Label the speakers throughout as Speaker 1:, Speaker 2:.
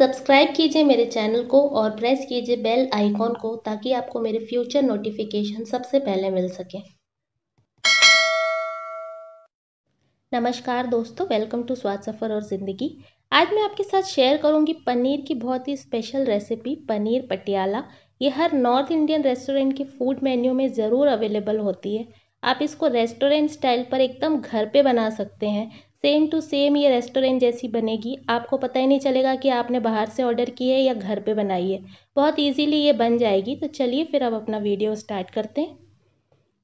Speaker 1: subscribe कीजिए मेरे channel को और प्रेस कीजिए बेल आइकॉन को ताकि आपको मेरे फ्यूचर नोटिफिकेशन सबसे पहले मिल सके नमस्कार दोस्तों वेलकम टू स्वाद सफ़र और ज़िंदगी आज मैं आपके साथ शेयर करूंगी पनीर की बहुत ही स्पेशल रेसिपी पनीर पटियाला ये हर नॉर्थ इंडियन रेस्टोरेंट के फूड मेन्यू में ज़रूर अवेलेबल होती है आप इसको रेस्टोरेंट स्टाइल पर एकदम घर पे बना सकते हैं सेम टू सेम ये रेस्टोरेंट जैसी बनेगी आपको पता ही नहीं चलेगा कि आपने बाहर से ऑर्डर की है या घर पे बनाई है बहुत इजीली ये बन जाएगी तो चलिए फिर अब अपना वीडियो स्टार्ट करते हैं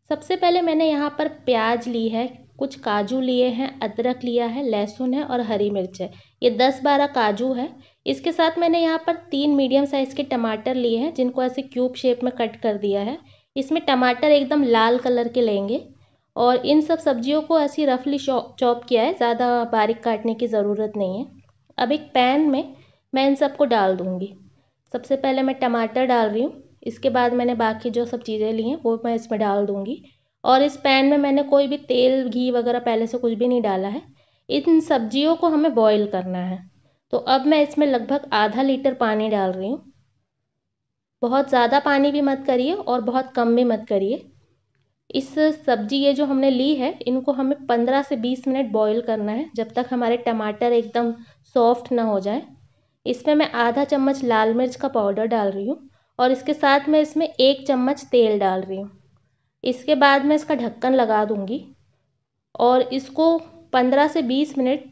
Speaker 1: सबसे पहले मैंने यहाँ पर प्याज ली है कुछ काजू लिए हैं अदरक लिया है लहसुन है और हरी मिर्च है ये दस बारह काजू है इसके साथ मैंने यहाँ पर तीन मीडियम साइज़ के टमाटर लिए हैं जिनको ऐसे क्यूब शेप में कट कर दिया है इसमें टमाटर एकदम लाल कलर के लेंगे और इन सब सब्जियों को ऐसी रफली चॉप किया है ज़्यादा बारीक काटने की ज़रूरत नहीं है अब एक पैन में मैं इन सबको डाल दूँगी सबसे पहले मैं टमाटर डाल रही हूँ इसके बाद मैंने बाकी जो सब चीज़ें ली हैं वो मैं इसमें डाल दूँगी और इस पैन में मैंने कोई भी तेल घी वगैरह पहले से कुछ भी नहीं डाला है इन सब्जियों को हमें बॉईल करना है तो अब मैं इसमें लगभग आधा लीटर पानी डाल रही हूँ बहुत ज़्यादा पानी भी मत करिए और बहुत कम भी मत करिए इस सब्जी ये जो हमने ली है इनको हमें पंद्रह से बीस मिनट बॉईल करना है जब तक हमारे टमाटर एकदम सॉफ्ट ना हो जाए इसमें मैं आधा चम्मच लाल मिर्च का पाउडर डाल रही हूँ और इसके साथ मैं इसमें एक चम्मच तेल डाल रही हूँ इसके बाद मैं इसका ढक्कन लगा दूँगी और इसको पंद्रह से बीस minute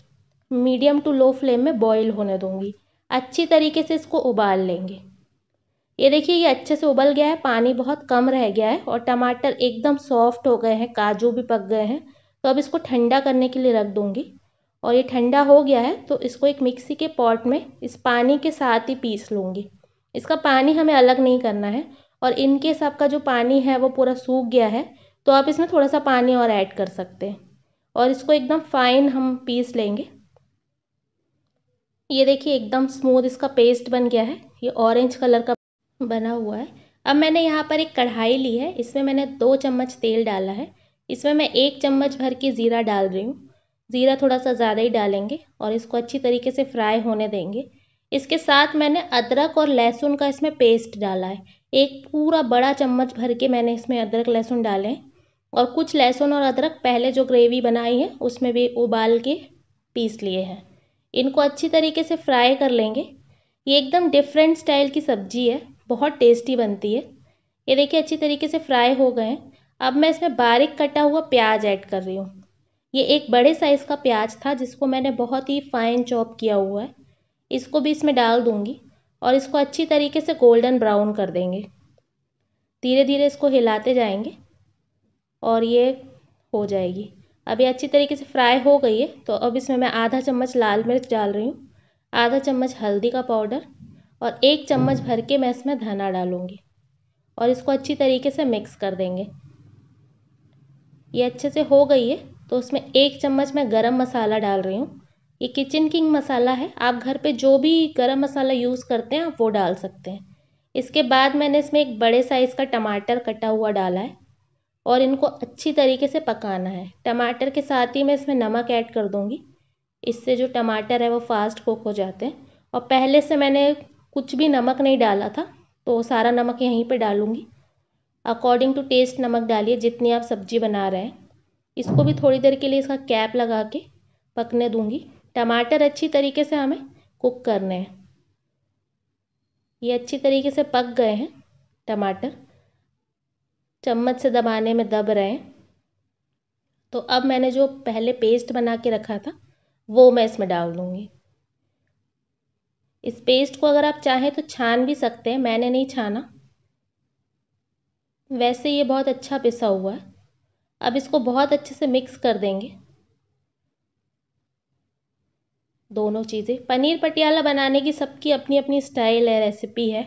Speaker 1: medium to low flame में बॉयल होने दूँगी अच्छी तरीके से इसको उबाल लेंगे ये देखिए ये अच्छे से उबल गया है पानी बहुत कम रह गया है और टमाटर एकदम सॉफ्ट हो गए हैं काजू भी पक गए हैं तो अब इसको ठंडा करने के लिए रख दूँगी और ये ठंडा हो गया है तो इसको एक मिक्सी के पॉट में इस पानी के साथ ही पीस लूँगी इसका पानी हमें अलग नहीं करना है और इनकेस आपका जो पानी है वो पूरा सूख गया है तो आप इसमें थोड़ा सा पानी और ऐड कर सकते हैं और इसको एकदम फाइन हम पीस लेंगे ये देखिए एकदम स्मूथ इसका पेस्ट बन गया है ये ऑरेंज कलर का बना हुआ है अब मैंने यहाँ पर एक कढ़ाई ली है इसमें मैंने दो चम्मच तेल डाला है इसमें मैं एक चम्मच भर के ज़ीरा डाल रही हूँ ज़ीरा थोड़ा सा ज़्यादा ही डालेंगे और इसको अच्छी तरीके से फ्राई होने देंगे इसके साथ मैंने अदरक और लहसुन का इसमें पेस्ट डाला है एक पूरा बड़ा चम्मच भर के मैंने इसमें अदरक लहसुन डाले हैं और कुछ लहसुन और अदरक पहले जो ग्रेवी बनाई है उसमें भी उबाल के पीस लिए हैं इनको अच्छी तरीके से फ्राई कर लेंगे ये एकदम डिफरेंट स्टाइल की सब्जी है बहुत टेस्टी बनती है ये देखिए अच्छी तरीके से फ्राई हो गए हैं अब मैं इसमें बारीक कटा हुआ प्याज ऐड कर रही हूँ ये एक बड़े साइज़ का प्याज था जिसको मैंने बहुत ही फाइन चॉप किया हुआ है इसको भी इसमें डाल दूँगी और इसको अच्छी तरीके से गोल्डन ब्राउन कर देंगे धीरे धीरे इसको हिलाते जाएंगे और ये हो जाएगी अब ये अच्छी तरीके से फ्राई हो गई है तो अब इसमें मैं आधा चम्मच लाल मिर्च डाल रही हूँ आधा चम्मच हल्दी का पाउडर और एक चम्मच भर के मैं इसमें धना डालूँगी और इसको अच्छी तरीके से मिक्स कर देंगे ये अच्छे से हो गई है तो उसमें एक चम्मच मैं गरम मसाला डाल रही हूँ ये किचन किंग मसाला है आप घर पे जो भी गरम मसाला यूज़ करते हैं आप वो डाल सकते हैं इसके बाद मैंने इसमें एक बड़े साइज़ का टमाटर कटा हुआ डाला है और इनको अच्छी तरीके से पकाना है टमाटर के साथ ही मैं इसमें नमक ऐड कर दूँगी इससे जो टमाटर है वो फास्ट कुक हो जाते हैं और पहले से मैंने कुछ भी नमक नहीं डाला था तो सारा नमक यहीं पे डालूँगी अकॉर्डिंग टू टेस्ट नमक डालिए जितनी आप सब्जी बना रहे हैं इसको भी थोड़ी देर के लिए इसका कैप लगा के पकने दूँगी टमाटर अच्छी तरीके से हमें कुक करने हैं ये अच्छी तरीके से पक गए हैं टमाटर चम्मच से दबाने में दब रहे हैं तो अब मैंने जो पहले पेस्ट बना के रखा था वो मैं इसमें डाल दूँगी इस पेस्ट को अगर आप चाहें तो छान भी सकते हैं मैंने नहीं छाना वैसे ये बहुत अच्छा पिसा हुआ है अब इसको बहुत अच्छे से मिक्स कर देंगे दोनों चीज़ें पनीर पटियाला बनाने की सबकी अपनी अपनी स्टाइल है रेसिपी है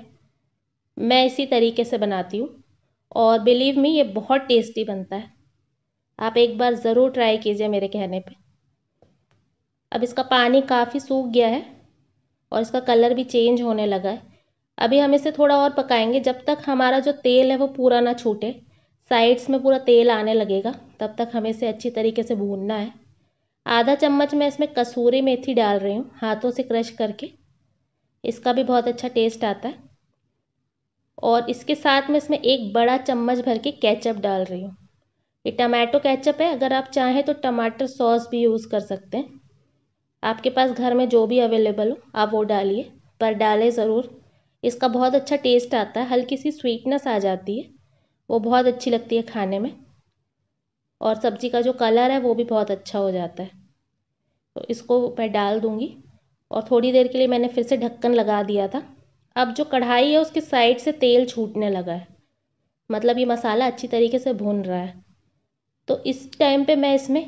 Speaker 1: मैं इसी तरीके से बनाती हूँ और बिलीव मी ये बहुत टेस्टी बनता है आप एक बार ज़रूर ट्राई कीजिए मेरे कहने पे अब इसका पानी काफ़ी सूख गया है और इसका कलर भी चेंज होने लगा है अभी हम इसे थोड़ा और पकाएंगे जब तक हमारा जो तेल है वो पूरा ना छूटे साइड्स में पूरा तेल आने लगेगा तब तक हमें इसे अच्छी तरीके से भूनना है आधा चम्मच मैं इसमें कसूरी मेथी डाल रही हूँ हाथों से क्रश करके इसका भी बहुत अच्छा टेस्ट आता है और इसके साथ में इसमें एक बड़ा चम्मच भर के केचप डाल रही हूँ ये टमाटो कैचअप है अगर आप चाहें तो टमाटर सॉस भी यूज़ कर सकते हैं आपके पास घर में जो भी अवेलेबल हो आप वो डालिए पर डालें ज़रूर इसका बहुत अच्छा टेस्ट आता है हल्की सी स्वीटनेस आ जाती है वो बहुत अच्छी लगती है खाने में और सब्ज़ी का जो कलर है वो भी बहुत अच्छा हो जाता है तो इसको मैं डाल दूँगी और थोड़ी देर के लिए मैंने फिर से ढक्कन लगा दिया था अब जो कढ़ाई है उसके साइड से तेल छूटने लगा है मतलब ये मसाला अच्छी तरीके से भून रहा है तो इस टाइम पे मैं इसमें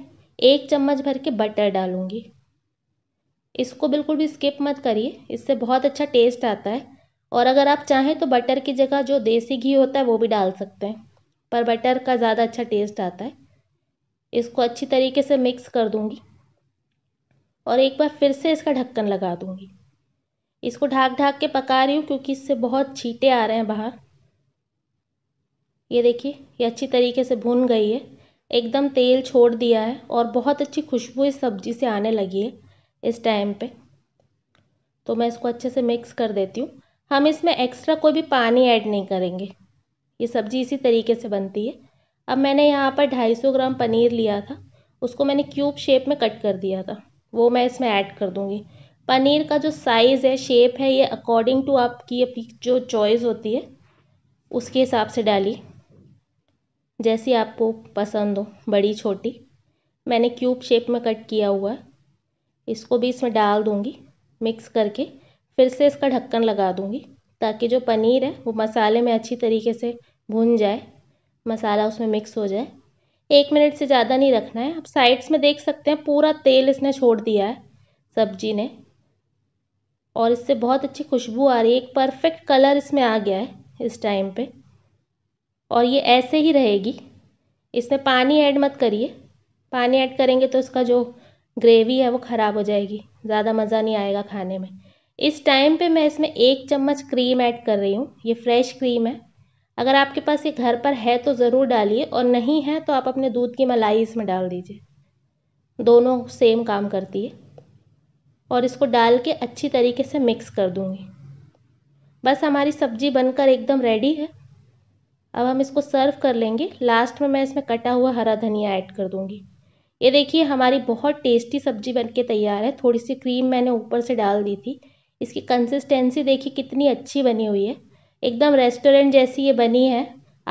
Speaker 1: एक चम्मच भर के बटर डालूँगी इसको बिल्कुल भी स्किप मत करिए इससे बहुत अच्छा टेस्ट आता है और अगर आप चाहें तो बटर की जगह जो देसी घी होता है वो भी डाल सकते हैं पर बटर का ज़्यादा अच्छा टेस्ट आता है इसको अच्छी तरीके से मिक्स कर दूँगी और एक बार फिर से इसका ढक्कन लगा दूँगी इसको ढाक ढाक के पका रही हूँ क्योंकि इससे बहुत छीटे आ रहे हैं बाहर ये देखिए ये अच्छी तरीके से भुन गई है एकदम तेल छोड़ दिया है और बहुत अच्छी खुशबू इस सब्जी से आने लगी है इस टाइम पे तो मैं इसको अच्छे से मिक्स कर देती हूँ हम इसमें एक्स्ट्रा कोई भी पानी ऐड नहीं करेंगे ये सब्ज़ी इसी तरीके से बनती है अब मैंने यहाँ पर 250 ग्राम पनीर लिया था उसको मैंने क्यूब शेप में कट कर दिया था वो मैं इसमें ऐड कर दूँगी पनीर का जो साइज़ है शेप है ये अकॉर्डिंग टू आपकी अपनी जो चॉइस होती है उसके हिसाब से डाली जैसी आपको पसंद हो बड़ी छोटी मैंने क्यूब शेप में कट किया हुआ है इसको भी इसमें डाल दूँगी मिक्स करके फिर से इसका ढक्कन लगा दूँगी ताकि जो पनीर है वो मसाले में अच्छी तरीके से भुन जाए मसाला उसमें मिक्स हो जाए एक मिनट से ज़्यादा नहीं रखना है आप साइड्स में देख सकते हैं पूरा तेल इसने छोड़ दिया है सब्जी ने और इससे बहुत अच्छी खुशबू आ रही है एक परफेक्ट कलर इसमें आ गया है इस टाइम पे और ये ऐसे ही रहेगी इसमें पानी ऐड मत करिए पानी ऐड करेंगे तो इसका जो ग्रेवी है वो ख़राब हो जाएगी ज़्यादा मज़ा नहीं आएगा खाने में इस टाइम पे मैं इसमें एक चम्मच क्रीम ऐड कर रही हूँ ये फ्रेश क्रीम है अगर आपके पास ये घर पर है तो ज़रूर डालिए और नहीं है तो आप अपने दूध की मलाई इसमें डाल दीजिए दोनों सेम काम करती है और इसको डाल के अच्छी तरीके से मिक्स कर दूँगी बस हमारी सब्ज़ी बनकर एकदम रेडी है अब हम इसको सर्व कर लेंगे लास्ट में मैं इसमें कटा हुआ हरा धनिया ऐड कर दूँगी ये देखिए हमारी बहुत टेस्टी सब्जी बनके तैयार है थोड़ी सी क्रीम मैंने ऊपर से डाल दी थी इसकी कंसिस्टेंसी देखिए कितनी अच्छी बनी हुई है एकदम रेस्टोरेंट जैसी ये बनी है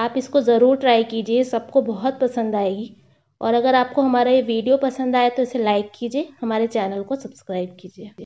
Speaker 1: आप इसको ज़रूर ट्राई कीजिए सबको बहुत पसंद आएगी और अगर आपको हमारा ये वीडियो पसंद आए तो इसे लाइक कीजिए हमारे चैनल को सब्सक्राइब कीजिए